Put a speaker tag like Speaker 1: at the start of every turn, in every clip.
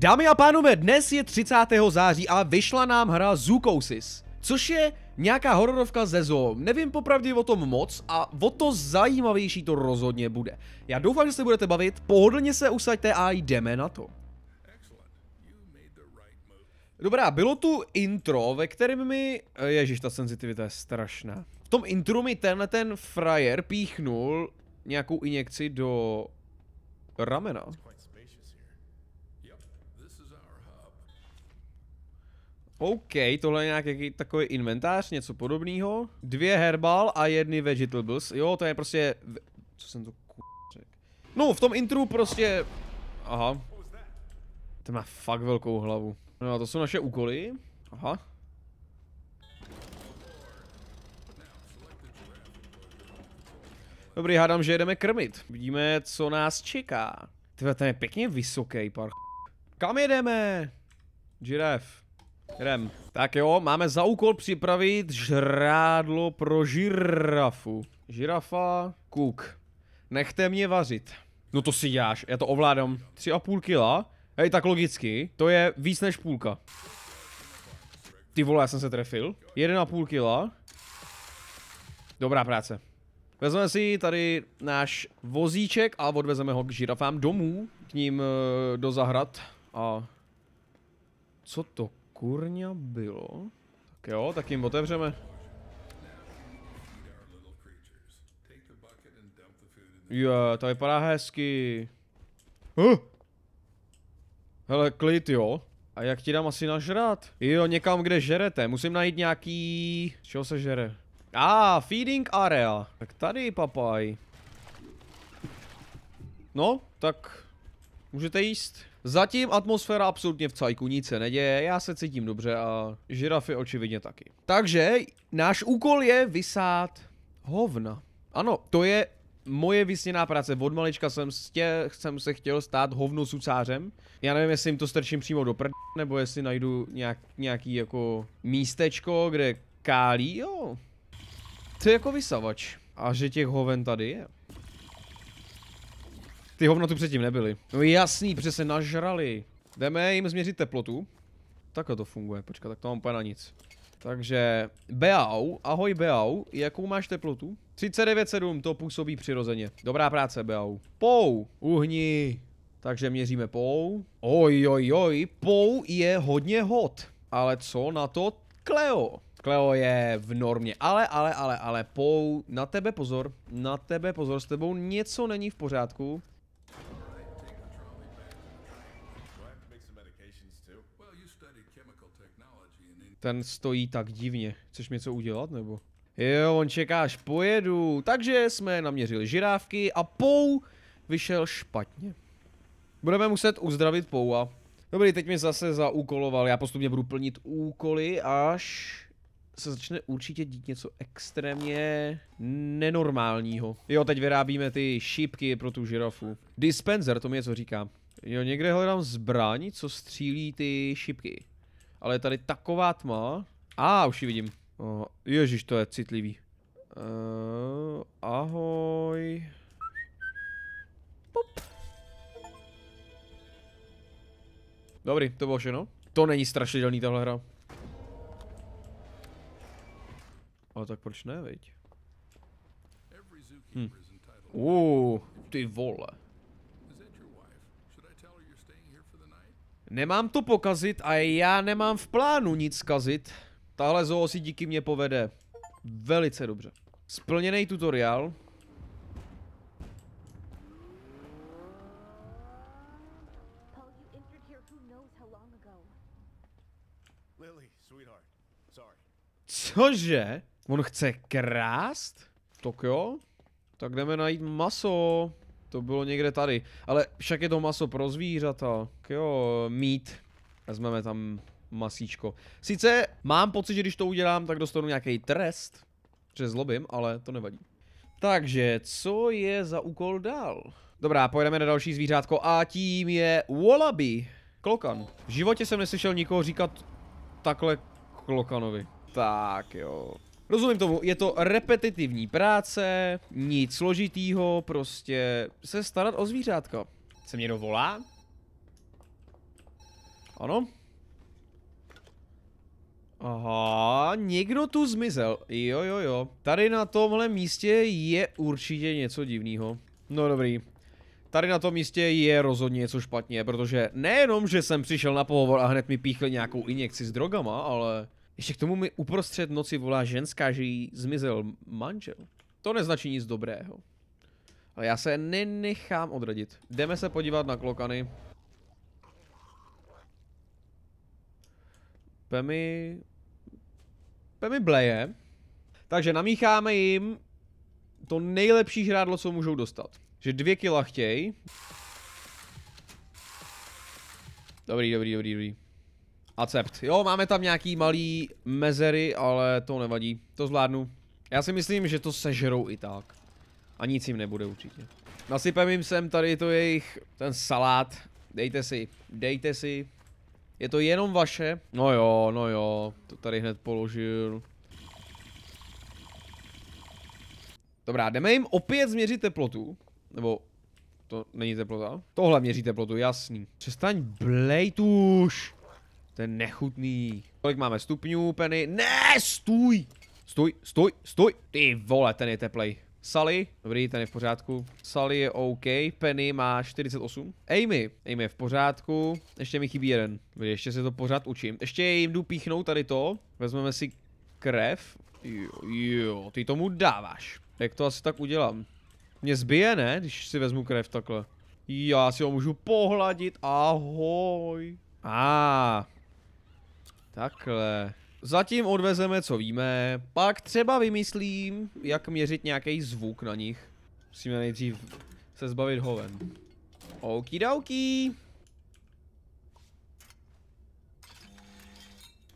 Speaker 1: Dámy a pánové, dnes je 30. září a vyšla nám hra Zookosis, což je nějaká hororovka ze zoo. Nevím popravdě o tom moc a o to zajímavější to rozhodně bude. Já doufám, že se budete bavit, pohodlně se usaďte a jdeme na to. Dobrá, bylo tu intro, ve kterém mi... Ježíš, ta senzitivita je strašná. V tom intro mi tenhle ten frajer píchnul nějakou injekci do ramena. OK, tohle je nějaký takový inventář, něco podobného. Dvě herbal a jedny vegetables. Jo, to je prostě... Co jsem to k... řekl? No, v tom intru prostě... Aha. To má fakt velkou hlavu. No to jsou naše úkoly. Aha. Dobrý, hádám, že jedeme krmit. Vidíme, co nás čeká. Tyhle, ten je pěkně vysoký, par... Kam jedeme? Giraffe. Jdem. Tak jo, máme za úkol připravit žrádlo pro žirafu. Žirafa, kuk. Nechte mě vařit. No to si děláš, já to ovládám. Tři a půl kila. Hej, tak logicky, to je víc než půlka. Ty vole, já jsem se trefil. půl kila. Dobrá práce. Vezmeme si tady náš vozíček a odvezeme ho k žirafám domů, k ním eh, do zahrad a... Co to kurňa bylo? Tak jo, tak jim otevřeme. Jo, yeah, to vypadá hezky. Huh. Hele, klid jo. A jak ti dám asi nažrat? Jo, někam, kde žerete. Musím najít nějaký... Z čeho se žere? A, ah, feeding area. Tak tady, papaj. No, tak... Můžete jíst. Zatím atmosféra absolutně v cajku, nic se neděje, já se cítím dobře a žirafy očividně taky. Takže náš úkol je vysát hovna. Ano, to je moje vysněná práce. Od malička jsem, stě, jsem se chtěl stát sucářem. Já nevím, jestli jim to strčím přímo do prd, nebo jestli najdu nějak, nějaký jako místečko, kde kálí, jo. To je jako vysavač. A že těch hoven tady je. Ty hovna tu předtím nebyly. No jasný, protože se nažrali. Jdeme jim změřit teplotu. Takhle to funguje, počkat, tak to mám úplně na nic. Takže Beau, ahoj Beau, jakou máš teplotu? 39,7, to působí přirozeně. Dobrá práce Beau. Pou, uhni. Takže měříme Pou. Oj, oj, oj, Pou je hodně hot. Ale co na to Kleo? Kleo je v normě, ale, ale, ale, ale, Pou, na tebe pozor, na tebe pozor, s tebou něco není v pořádku. Ten stojí tak divně. Chceš něco udělat nebo? Jo, on čeká, až pojedu. Takže jsme naměřili žirávky a Pou vyšel špatně. Budeme muset uzdravit Poua. Dobrý, teď mi zase zaúkoloval. Já postupně budu plnit úkoly, až se začne určitě dít něco extrémně nenormálního. Jo, teď vyrábíme ty šípky pro tu žirafu. Dispenser, to mi co říká. Jo, někde hledám zbraň, co střílí ty šipky. Ale je tady taková tma. A ah, už ji vidím. Oh, ježíš, to je citlivý. Uh, ahoj. Pop. Dobrý, to bylo všechno. To není strašidelný tahle hra. Ale tak proč ne, veď? Hm. Uh, ty vole. Nemám to pokazit a já nemám v plánu nic kazit. Tahle zoo si díky mě povede. Velice dobře. Splněný tutoriál. Cože? On chce krást? Tak jo. Tak jdeme najít maso. To bylo někde tady. Ale však je to maso pro zvířata. Jo, mít. Vezmeme tam masíčko. Sice mám pocit, že když to udělám, tak dostanu nějaký trest. Že zlobím, ale to nevadí. Takže, co je za úkol dál? Dobrá, pojedeme na další zvířátko a tím je Wallaby. Klokan. V životě jsem neslyšel nikoho říkat takhle Klokanovi. Tak jo. Rozumím tomu, je to repetitivní práce, nic složitýho, prostě se starat o zvířátka. Se mě dovolá? Ano. Aha, někdo tu zmizel. Jo, jo, jo. Tady na tomhle místě je určitě něco divného. No dobrý. Tady na tom místě je rozhodně něco špatně, protože nejenom, že jsem přišel na pohovor a hned mi píchl nějakou injekci s drogama, ale... Ještě k tomu mi uprostřed noci volá ženská, že jí zmizel manžel. To neznačí nic dobrého. Ale já se nenechám odradit. Jdeme se podívat na klokany. Pemi... Pemi bleje. Takže namícháme jim to nejlepší žrádlo, co můžou dostat. Že dvě kila chtějí. Dobrý, dobrý, dobrý, dobrý. Acept. Jo, máme tam nějaký malý mezery, ale to nevadí. To zvládnu. Já si myslím, že to sežerou i tak. A nic jim nebude určitě. Nasypem jim sem tady to jejich, ten salát. Dejte si, dejte si. Je to jenom vaše? No jo, no jo, to tady hned položil. Dobrá, jdeme jim opět změřit teplotu. Nebo to není teplota. Tohle měří teplotu, jasný. Přestaň blejt už. To je nechutný. Kolik máme stupňů, Penny? Ne, stůj! Stůj, stůj, stůj! Ty vole, ten je teplej. Sally, dobrý, ten je v pořádku. Sally je OK, Penny má 48. Amy, Amy je v pořádku. Ještě mi chybí jeden. Ještě se to pořád učím. Ještě jim jdu píchnout tady to. Vezmeme si krev. Jo, jo, ty tomu dáváš. Jak to asi tak udělám? Mě zbije, ne, když si vezmu krev takhle. Já si ho můžu pohladit, ahoj. A, ah, Takhle. Zatím odvezeme, co víme, pak třeba vymyslím, jak měřit nějaký zvuk na nich. Musíme nejdřív se zbavit hoven. Okidoki.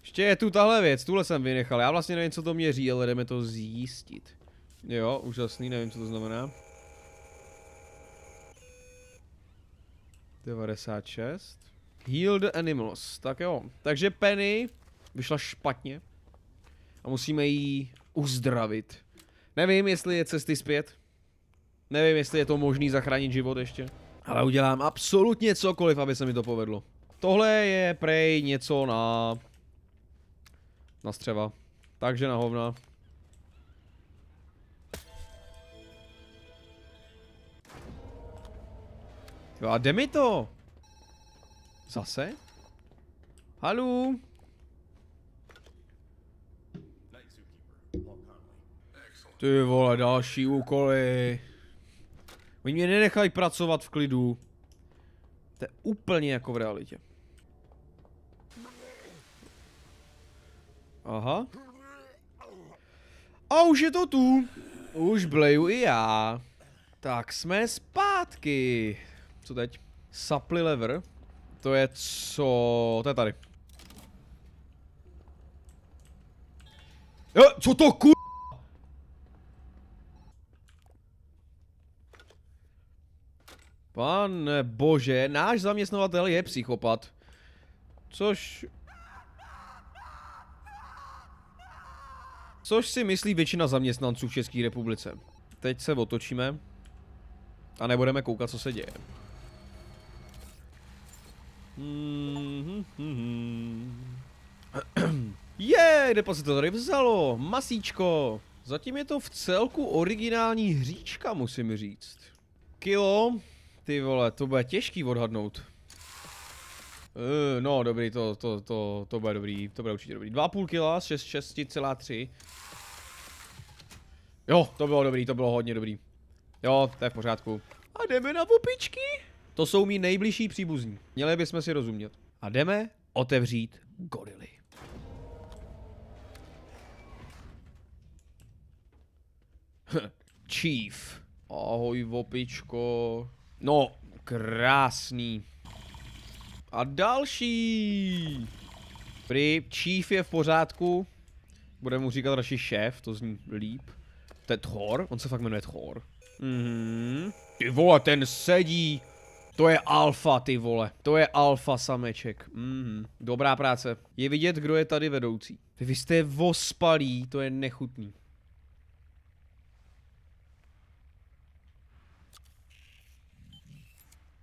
Speaker 1: Ještě je tu tahle věc, tuhle jsem vynechal, já vlastně nevím, co to měří, ale jdeme to zjistit. Jo, úžasný, nevím, co to znamená. 96. Heal the animals, tak jo. Takže Penny vyšla špatně. A musíme jí uzdravit. Nevím, jestli je cesty zpět. Nevím, jestli je to možný zachránit život ještě. Ale udělám absolutně cokoliv, aby se mi to povedlo. Tohle je prej něco na... Na střeva. Takže na hovna. Jo a jde mi to! Zase? Halu? Ty vole, další úkoly. Oni mě nenechají pracovat v klidu. To je úplně jako v realitě. Aha. A už je to tu. Už bleju i já. Tak jsme zpátky. Co teď? Supply lever. To je co... To je tady. Jo, co to ku... Pane bože, náš zaměstnavatel je psychopat. Což... Což si myslí většina zaměstnanců v České republice. Teď se otočíme. A nebudeme koukat, co se děje. Mm -hmm. Je, kde se to tady vzalo? Masíčko. Zatím je to v celku originální hříčka, musím říct. Kilo, ty vole, to bude těžký odhadnout. Uh, no, dobrý, to, to, to, to bude dobrý, to bude určitě dobrý. 2,5 kila, 6,3. Jo, to bylo dobrý, to bylo hodně dobrý. Jo, to je v pořádku. A jdeme na popičky? To jsou mý nejbližší příbuzní. Měli bychom si rozumět. A jdeme otevřít gorily. Chief. Ahoj, vopičko. No, krásný. A další. Pri Chief je v pořádku. Budeme mu říkat radši šéf, to zní líp. To je Thor? On se fakt jmenuje Thor. Mhm. Mm Ty vole, ten sedí. To je alfa, ty vole. To je alfa sameček. Mm, dobrá práce. Je vidět, kdo je tady vedoucí. Vy jste vospalí, to je nechutný.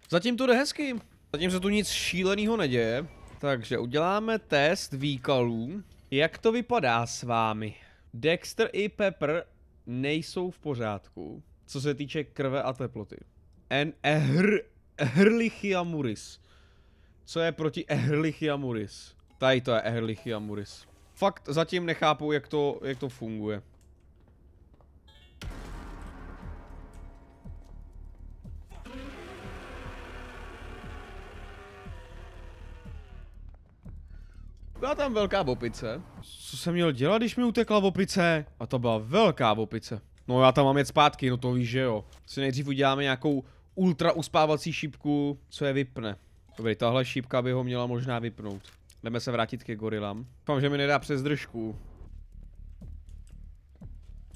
Speaker 1: Zatím to jde hezky. Zatím se tu nic šíleného neděje. Takže uděláme test výkalů. Jak to vypadá s vámi? Dexter i Pepper nejsou v pořádku, co se týče krve a teploty. NR Ehrlichiamuris. Co je proti Ehrlichiamuris? Tady to je Ehrlichiamuris. Fakt zatím nechápu, jak to, jak to funguje. Byla tam velká bopice. Co jsem měl dělat, když mi utekla bopice? A to byla velká bopice. No já tam mám jet zpátky, no to víš, že jo. Si nejdřív uděláme nějakou ultra uspávací šípku, co je vypne. Dobrý, tahle šípka by ho měla možná vypnout. Jdeme se vrátit ke gorilám. Doufám, že mi nedá přes držku.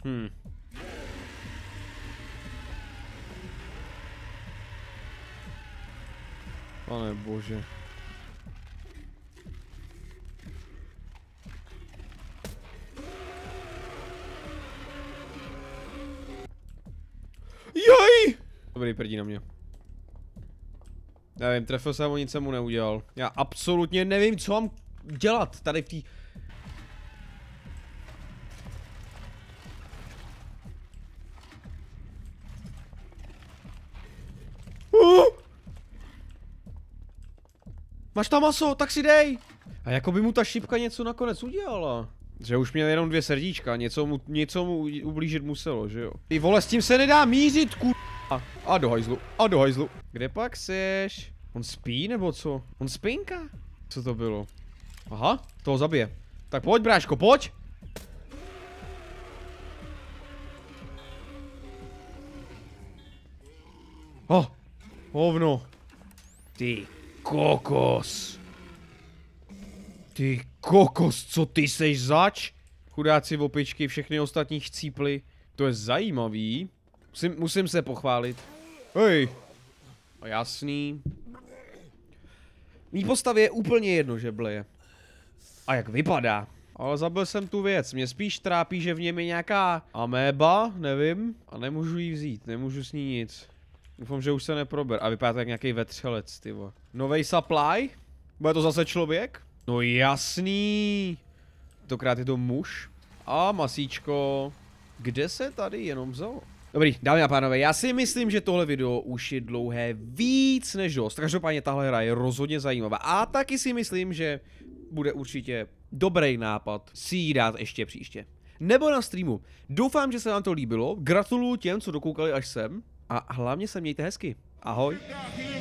Speaker 1: Hmm. Pane bože. byli prdí na mě. Nevím, trefil jsem ho, nic jsem mu neudělal. Já absolutně nevím, co mám dělat tady v té... Tý... Máš tam maso, tak si dej! A jako by mu ta šípka něco nakonec udělala. Že už měl jenom dvě srdíčka, něco mu, něco mu ublížit muselo, že jo. Ty vole, s tím se nedá mířit, ku... A do hajzlu, a do hajzlu. Kde pak seš? On spí nebo co? On spinka? Co to bylo? Aha, toho zabije. Tak pojď, bráško, pojď! Oh, hovno. Ty kokos. Ty kokos, co ty seš zač? Chudáci opičky, všechny ostatní chcíply. To je zajímavý. Musím, musím se pochválit. Hej. A no jasný. Mí postavě je úplně jedno, že bleje. A jak vypadá. Ale zabil jsem tu věc, mě spíš trápí, že v něm je nějaká améba, nevím. A nemůžu jí vzít, nemůžu s ní nic. Doufám, že už se neprober. A vypadá to jak nějaký vetřelec, ty Novej supply? Bude to zase člověk? No jasný. Tokrát je to muž. A masíčko. Kde se tady jenom vzalo? Dobrý, dámy a pánové, já si myslím, že tohle video už je dlouhé víc než dost. Každopádně tahle hra je rozhodně zajímavá. A taky si myslím, že bude určitě dobrý nápad si ji dát ještě příště. Nebo na streamu. Doufám, že se vám to líbilo. Gratuluju těm, co dokoukali až sem. A hlavně se mějte hezky. Ahoj.